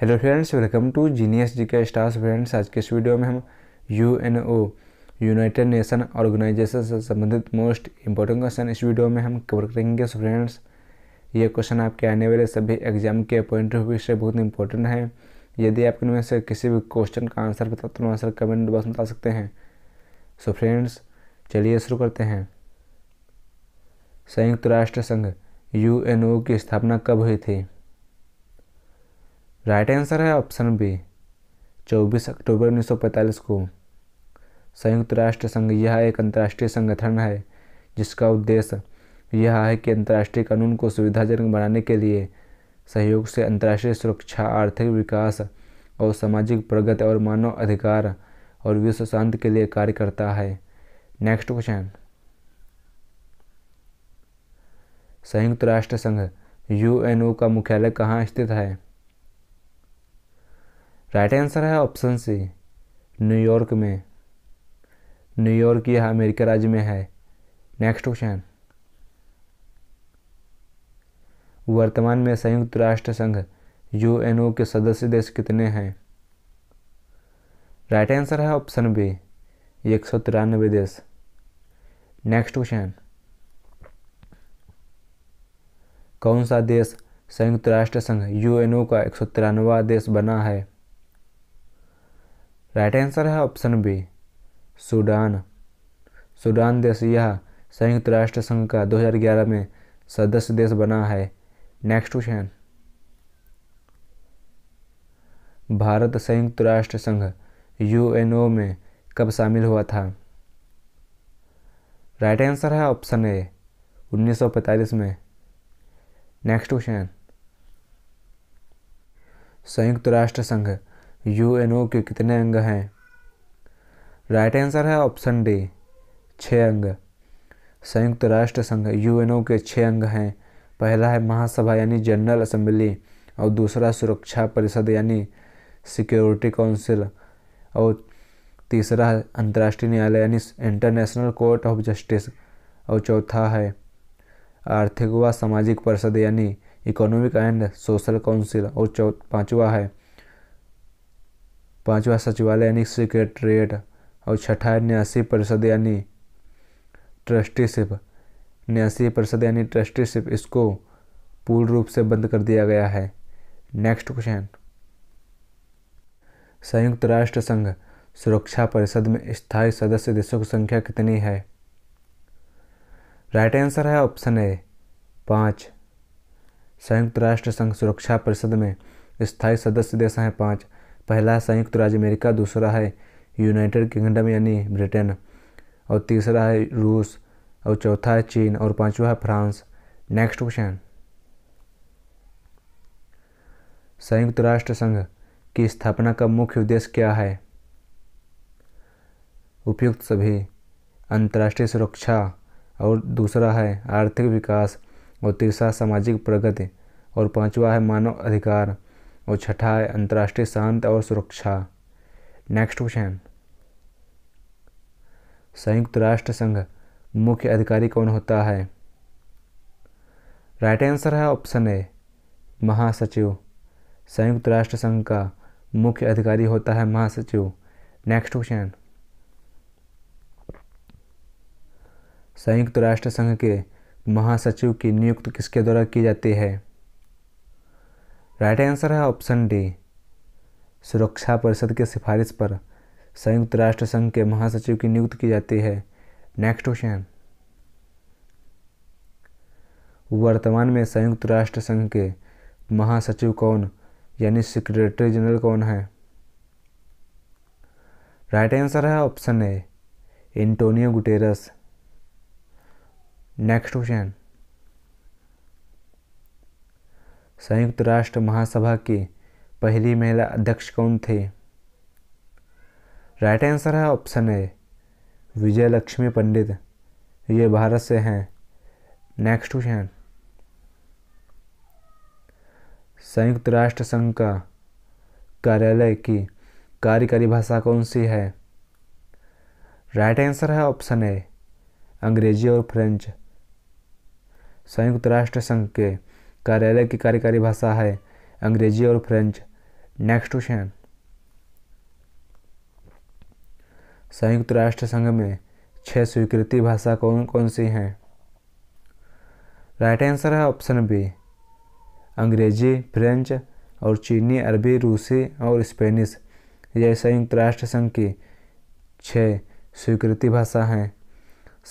hello friends welcome to genius G K stars friends आज के इस वीडियो में हम U N O United Nation Organization से संबंधित मोस्ट इंपॉर्टेंट क्वेश्चन इस वीडियो में हम कवर करेंगे फ्रेंड्स ये क्वेश्चन आपके आने वाले सभी एग्जाम के पॉइंट ऑफ व्यू से बहुत इंपॉर्टेंट है यदि आप इनमें से किसी भी क्वेश्चन का आंसर बता तो आंसर कमेंट बॉक्स में बता सकते हैं सो फ्रेंड्स चलिए शुरू करते हैं संयुक्त राष्ट्र संघ यू की स्थापना कब हुई थी राइट आंसर है ऑप्शन बी 24 अक्टूबर 1945 को संयुक्त राष्ट्र संघ यह एक अंतर्राष्ट्रीय संगठन है जिसका उद्देश्य यह है कि अंतर्राष्ट्रीय कानून को सुविधाजनक बनाने के लिए सहयोग से अंतर्राष्ट्रीय सुरक्षा आर्थिक विकास और सामाजिक प्रगति और मानव अधिकार और विश्व शांति के लिए कार्य करता है नेक्स्ट क्वेश्चन संयुक्त राष्ट्र संघ यूएनओ का मुख्यालय कहाँ स्थित है राइट आंसर है ऑप्शन सी न्यूयॉर्क में न्यूयॉर्क यह अमेरिका राज्य में है नेक्स्ट क्वेश्चन वर्तमान में संयुक्त राष्ट्र संघ यूएनओ के सदस्य देश कितने हैं राइट आंसर है ऑप्शन बी एक सौ तिरानबे देश नेक्स्ट क्वेश्चन कौन सा देश संयुक्त राष्ट्र संघ यूएनओ का एक सौ तिरानवा देश बना है राइट आंसर है ऑप्शन बी सूडान सूडान देश यह संयुक्त राष्ट्र संघ का 2011 में सदस्य देश बना है नेक्स्ट क्वेश्चन भारत संयुक्त राष्ट्र संघ यूएनओ में कब शामिल हुआ था राइट आंसर है ऑप्शन ए 1945 में नेक्स्ट क्वेश्चन संयुक्त राष्ट्र संघ यू एन ओ के कितने अंग हैं राइट आंसर है ऑप्शन डी छः अंग संयुक्त राष्ट्र संघ यूएनओ के छः अंग हैं पहला है महासभा यानी जनरल असम्बली और दूसरा सुरक्षा परिषद यानी सिक्योरिटी काउंसिल और तीसरा है अंतर्राष्ट्रीय न्यायालय यानी इंटरनेशनल कोर्ट ऑफ जस्टिस और चौथा है आर्थिक व सामाजिक परिषद यानी इकोनॉमिक एंड सोशल काउंसिल और चौ पाँचवा है पांचवा सचिवालय यानी सेक्रेटरीट और छठा है न्यासी परिषद यानी ट्रस्टीशिप न्यासी परिषद यानी ट्रस्टीशिप इसको पूर्ण रूप से बंद कर दिया गया है नेक्स्ट क्वेश्चन संयुक्त राष्ट्र संघ सुरक्षा परिषद में स्थायी सदस्य देशों की संख्या कितनी है राइट आंसर है ऑप्शन ए पाँच संयुक्त राष्ट्र संघ सुरक्षा परिषद में स्थायी सदस्य देश हैं पाँच पहला संयुक्त राज्य अमेरिका दूसरा है यूनाइटेड किंगडम यानी ब्रिटेन और तीसरा है रूस और चौथा है चीन और पांचवा है फ्रांस नेक्स्ट क्वेश्चन संयुक्त राष्ट्र संघ की स्थापना का मुख्य उद्देश्य क्या है उपयुक्त सभी अंतर्राष्ट्रीय सुरक्षा और दूसरा है आर्थिक विकास और तीसरा सामाजिक प्रगति और पांचवा है मानव अधिकार और छठा है अंतर्राष्ट्रीय शांत और सुरक्षा नेक्स्ट क्वेश्चन संयुक्त राष्ट्र संघ मुख्य अधिकारी कौन होता है राइट आंसर है ऑप्शन ए महासचिव संयुक्त राष्ट्र संघ का मुख्य अधिकारी होता है महासचिव नेक्स्ट क्वेश्चन संयुक्त राष्ट्र संघ के महासचिव की नियुक्ति किसके द्वारा की जाती है राइट आंसर है ऑप्शन डी सुरक्षा परिषद की सिफारिश पर संयुक्त राष्ट्र संघ के महासचिव की नियुक्ति की जाती है नेक्स्ट क्वेश्चन वर्तमान में संयुक्त राष्ट्र संघ के महासचिव कौन यानी सेक्रेटरी जनरल कौन है राइट आंसर है option A Antonio Guterres next question संयुक्त राष्ट्र महासभा की पहली महिला अध्यक्ष कौन थे राइट आंसर है ऑप्शन ए विजय लक्ष्मी पंडित ये भारत से हैं नेक्स्ट क्वेश्चन संयुक्त राष्ट्र संघ का कार्यालय की कार्यकारी भाषा कौन सी है राइट आंसर है ऑप्शन ए अंग्रेजी और फ्रेंच संयुक्त राष्ट्र संघ के कार्यालय की कार्यकारी भाषा है अंग्रेजी और फ्रेंच नेक्स्ट क्वेश्चन संयुक्त राष्ट्र संघ में छह स्वीकृति भाषा कौन कौन सी हैं राइट आंसर है ऑप्शन बी अंग्रेजी फ्रेंच और चीनी अरबी रूसी और स्पेनिश यह संयुक्त राष्ट्र संघ की छः स्वीकृति भाषा हैं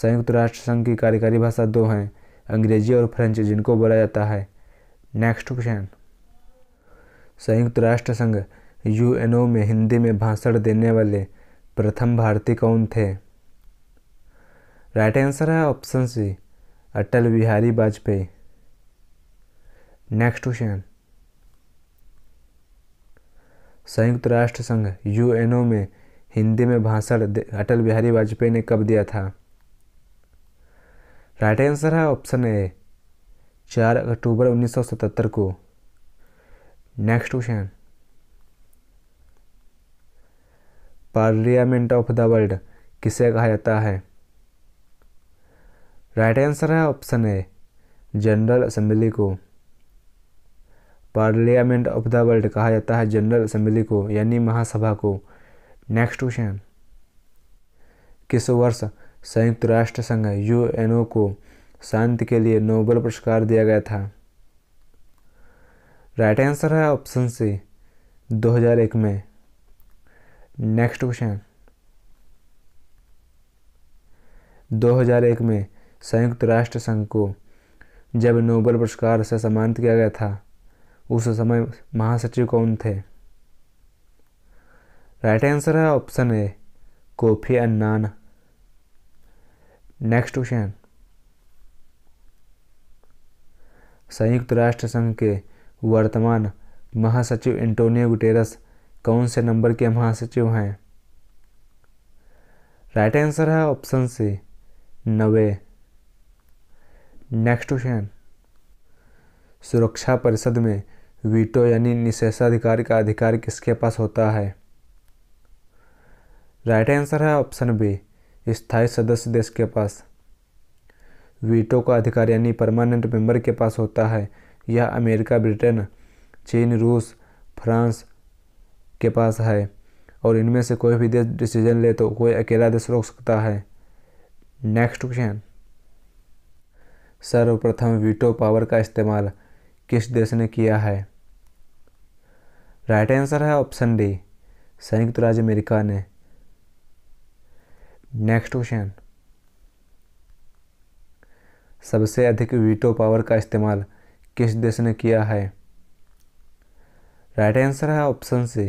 संयुक्त राष्ट्र संघ की कार्यकारी भाषा दो हैं अंग्रेजी और फ्रेंच जिनको बोला जाता है नेक्स्ट क्वेश्चन संयुक्त राष्ट्र संघ यूएनओ में हिंदी में भाषण देने वाले प्रथम भारतीय कौन थे राइट आंसर है option C Atal Bihari Vajpayee next question संयुक्त राष्ट्र संघ यूएनओ में हिंदी में भाषण अटल बिहारी वाजपेयी ने कब दिया था राइट आंसर है ऑप्शन ए चार अक्टूबर 1977 को next question parliament of the world किसे कहा जाता है राइट आंसर है ऑप्शन ए जनरल असेंबली को पार्लियामेंट ऑफ द वर्ल्ड कहा जाता है जनरल असेंबली को यानी महासभा को नेक्स्ट क्वेश्चन किस वर्ष संयुक्त राष्ट्र संघ यूएनओ को शांति के लिए नोबेल पुरस्कार दिया गया था राइट आंसर है ऑप्शन सी 2001 में नेक्स्ट क्वेश्चन 2001 में संयुक्त राष्ट्र संघ को जब नोबेल पुरस्कार से सम्मानित किया गया था उस समय महासचिव कौन थे राइट आंसर है option A Kofi Annan next question संयुक्त राष्ट्र संघ के वर्तमान महासचिव एंटोनियो गुटेरस कौन से नंबर के महासचिव हैं राइट आंसर है ऑप्शन सी नवे नेक्स्ट क्वेश्चन सुरक्षा परिषद में वीटो यानी निशेषाधिकार का अधिकार किसके पास होता है राइट आंसर है ऑप्शन बी स्थायी सदस्य देश के पास वीटो का अधिकार यानी परमानेंट मेंबर के पास होता है यह अमेरिका ब्रिटेन चीन रूस फ्रांस के पास है और इनमें से कोई भी देश डिसीजन ले तो कोई अकेला देश रोक सकता है नेक्स्ट क्वेश्चन सर्वप्रथम वीटो पावर का इस्तेमाल किस देश ने किया है राइट आंसर है ऑप्शन डी संयुक्त राज्य अमेरिका ने नेक्स्ट क्वेश्चन सबसे अधिक वीटो पावर का इस्तेमाल किस देश ने किया है राइट आंसर है ऑप्शन सी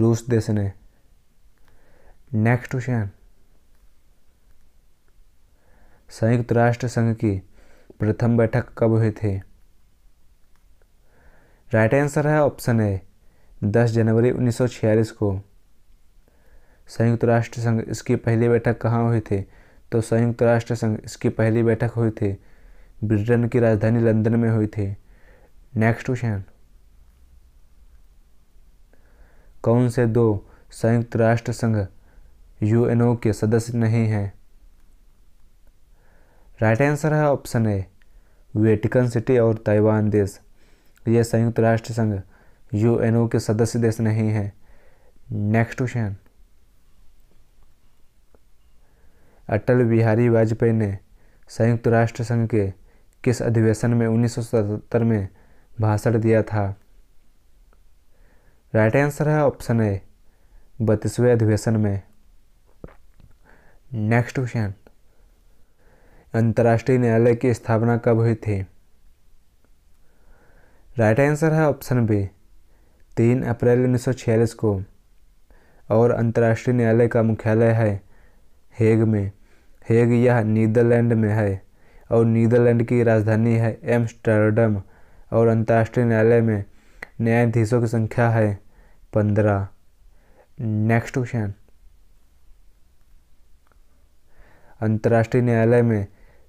रूस देश ने नेक्स्ट क्वेश्चन संयुक्त राष्ट्र संघ की प्रथम बैठक कब हुई थी राइट आंसर है ऑप्शन ए 10 जनवरी 1946 को संयुक्त राष्ट्र संघ इसकी पहली बैठक कहाँ हुई थी तो संयुक्त राष्ट्र संघ इसकी पहली बैठक हुई थी ब्रिटेन की राजधानी लंदन में हुई थी नेक्स्ट क्वेश्चन कौन से दो संयुक्त राष्ट्र संघ यूएनओ के सदस्य नहीं हैं राइट आंसर है ऑप्शन ए वेटिकन सिटी और ताइवान देश ये संयुक्त राष्ट्र संघ यूएनओ के सदस्य देश नहीं हैं नेक्स्ट क्वेश्चन अटल बिहारी वाजपेयी ने संयुक्त राष्ट्र संघ के किस अधिवेशन में 1977 में भाषण दिया था राइट आंसर है ऑप्शन ए बत्तीसवें अधिवेशन में नेक्स्ट क्वेश्चन अंतर्राष्ट्रीय न्यायालय की स्थापना कब हुई थी राइट आंसर है ऑप्शन बी तीन अप्रैल उन्नीस को और अंतर्राष्ट्रीय न्यायालय का मुख्यालय है हेग में हेग यह नीदरलैंड में है और नीदरलैंड की राजधानी है एम्स्टर्डम और अंतर्राष्ट्रीय न्यायालय में न्यायाधीशों की संख्या है पंद्रह नेक्स्ट क्वेश्चन अंतर्राष्ट्रीय न्यायालय में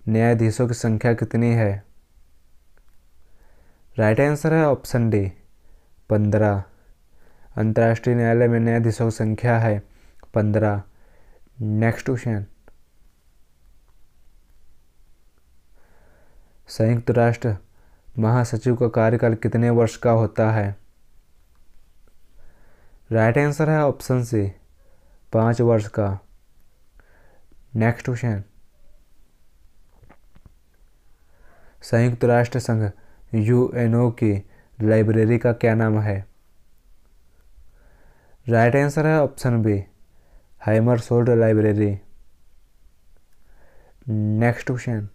न्यायाधीशों की संख्या कितनी है राइट आंसर है ऑप्शन डी पंद्रह अंतर्राष्ट्रीय न्यायालय में न्यायाधीशों की संख्या है पंद्रह नेक्स्ट क्वेश्चन संयुक्त राष्ट्र महासचिव का कार्यकाल कितने वर्ष का होता है राइट आंसर है ऑप्शन सी पाँच वर्ष का नेक्स्ट क्वेश्चन संयुक्त राष्ट्र संघ यूएनओ की लाइब्रेरी का क्या नाम है राइट आंसर है option B Hammarskjold library next question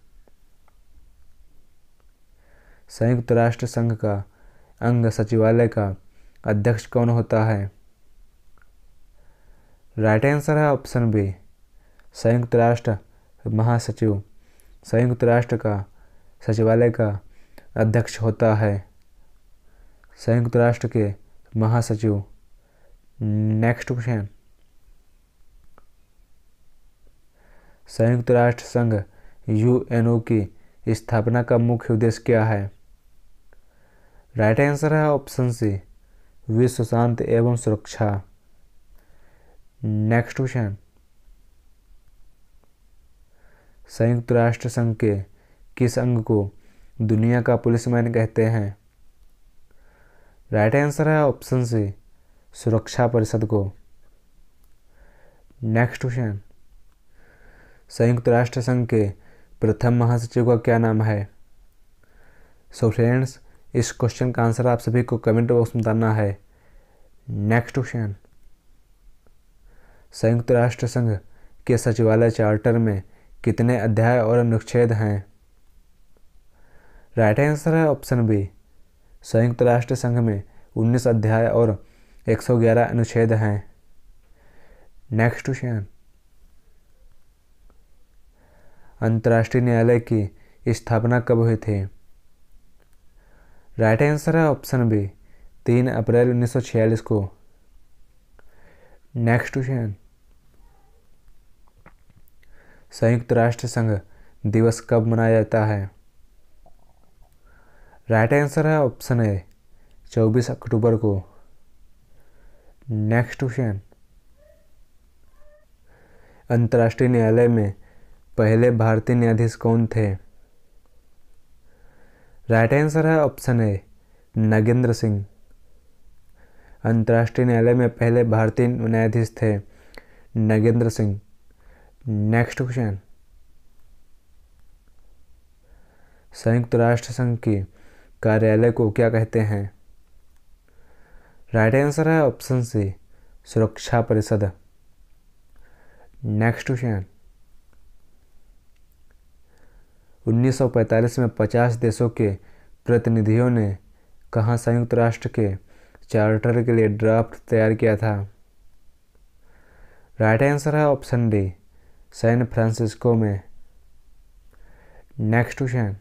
संयुक्त राष्ट्र संघ का अंग सचिवालय का अध्यक्ष कौन होता है राइट आंसर है ऑप्शन बी संयुक्त राष्ट्र महासचिव संयुक्त राष्ट्र का सचिवालय का अध्यक्ष होता है संयुक्त राष्ट्र के महासचिव नेक्स्ट क्वेश्चन संयुक्त राष्ट्र संघ यूएनओ की स्थापना का मुख्य उद्देश्य क्या है राइट आंसर है ऑप्शन सी विश्व शांति एवं सुरक्षा नेक्स्ट क्वेश्चन संयुक्त राष्ट्र संघ के किस अंग को दुनिया का पुलिसमैन कहते हैं राइट आंसर है ऑप्शन सी सुरक्षा परिषद को नेक्स्ट क्वेश्चन संयुक्त राष्ट्र संघ के प्रथम महासचिव का क्या नाम है सो फ्रेंड्स इस क्वेश्चन का आंसर आप सभी को कमेंट बॉक्स में बताना है नेक्स्ट क्वेश्चन संयुक्त राष्ट्र संघ के सचिवालय चार्टर में कितने अध्याय और अनुच्छेद हैं राइट आंसर है ऑप्शन बी संयुक्त राष्ट्र संघ में 19 अध्याय और 111 अनुच्छेद हैं नेक्स्ट क्वेश्चन अंतर्राष्ट्रीय न्यायालय की स्थापना कब हुई थी राइट आंसर है ऑप्शन बी तीन अप्रैल उन्नीस को नेक्स्ट क्वेश्चन संयुक्त राष्ट्र संघ दिवस कब मनाया जाता है राइट आंसर है ऑप्शन ए 24 अक्टूबर को नेक्स्ट क्वेश्चन अंतर्राष्ट्रीय न्यायालय में पहले भारतीय न्यायाधीश कौन थे राइट आंसर है ऑप्शन ए नगेंद्र सिंह अंतर्राष्ट्रीय न्यायालय में पहले भारतीय न्यायाधीश थे नगेंद्र सिंह नेक्स्ट क्वेश्चन संयुक्त राष्ट्र संघ के कार्यालय को क्या कहते हैं राइट आंसर है ऑप्शन सी सुरक्षा परिषद नेक्स्ट क्वेश्चन 1945 में 50 देशों के प्रतिनिधियों ने कहाँ संयुक्त राष्ट्र के चार्टर के लिए ड्राफ्ट तैयार किया था राइट आंसर है ऑप्शन डी सैन फ्रांसिस्को में नेक्स्ट क्वेश्चन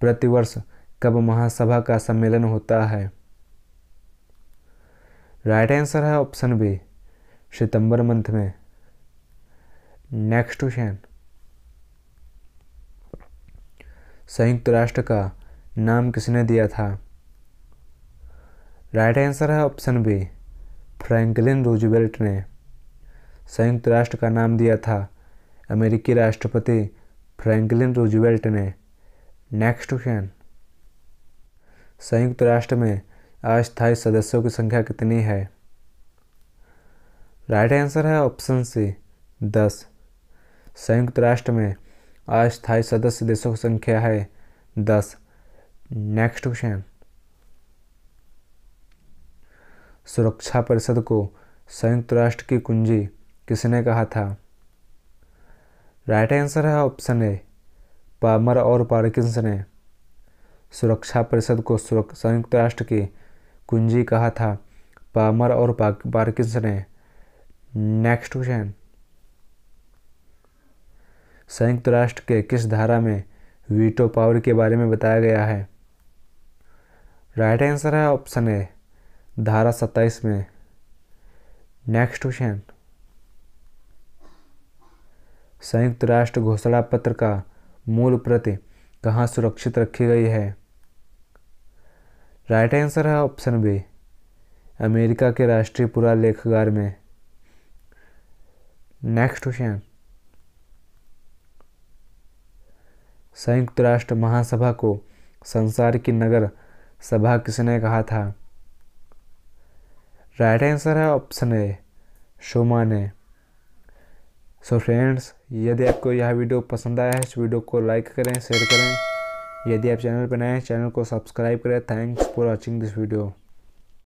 प्रतिवर्ष कब महासभा का सम्मेलन होता है राइट आंसर है ऑप्शन बी सितंबर मंथ में नेक्स्ट क्वेश्चन संयुक्त राष्ट्र का नाम किसने दिया था राइट आंसर है ऑप्शन बी फ्रैंकलिन रूजवेल्ट ने संयुक्त राष्ट्र का नाम दिया था अमेरिकी राष्ट्रपति फ्रैंकलिन रूजवेल्ट ने नेक्स्ट क्वेश्चन संयुक्त राष्ट्र में अस्थायी सदस्यों की संख्या कितनी है राइट आंसर है ऑप्शन सी दस संयुक्त राष्ट्र में अस्थायी सदस्य देशों की संख्या है दस नेक्स्ट क्वेश्चन सुरक्षा परिषद को संयुक्त राष्ट्र की कुंजी किसने कहा था राइट आंसर है ऑप्शन ए पामर और पार्किंस ने सुरक्षा परिषद को संयुक्त राष्ट्र की कुंजी कहा था पामर और पार्किंस ने नेक्स्ट क्वेश्चन संयुक्त राष्ट्र के किस धारा में वीटो पावर के बारे में बताया गया है राइट आंसर है ऑप्शन ए धारा सत्ताईस में नेक्स्ट क्वेश्चन संयुक्त राष्ट्र घोषणा पत्र का मूल प्रति कहाँ सुरक्षित रखी गई है राइट आंसर है ऑप्शन बी अमेरिका के राष्ट्रीय पुरा लेखगार में नेक्स्ट क्वेश्चन संयुक्त राष्ट्र महासभा को संसार की नगर सभा किसने कहा था राइट आंसर है ऑप्शन ए शोमा ने सो फ्रेंड्स यदि आपको यह वीडियो पसंद आया है इस वीडियो को लाइक करें शेयर करें यदि आप चैनल पर नए हैं चैनल को सब्सक्राइब करें thanks for watching this video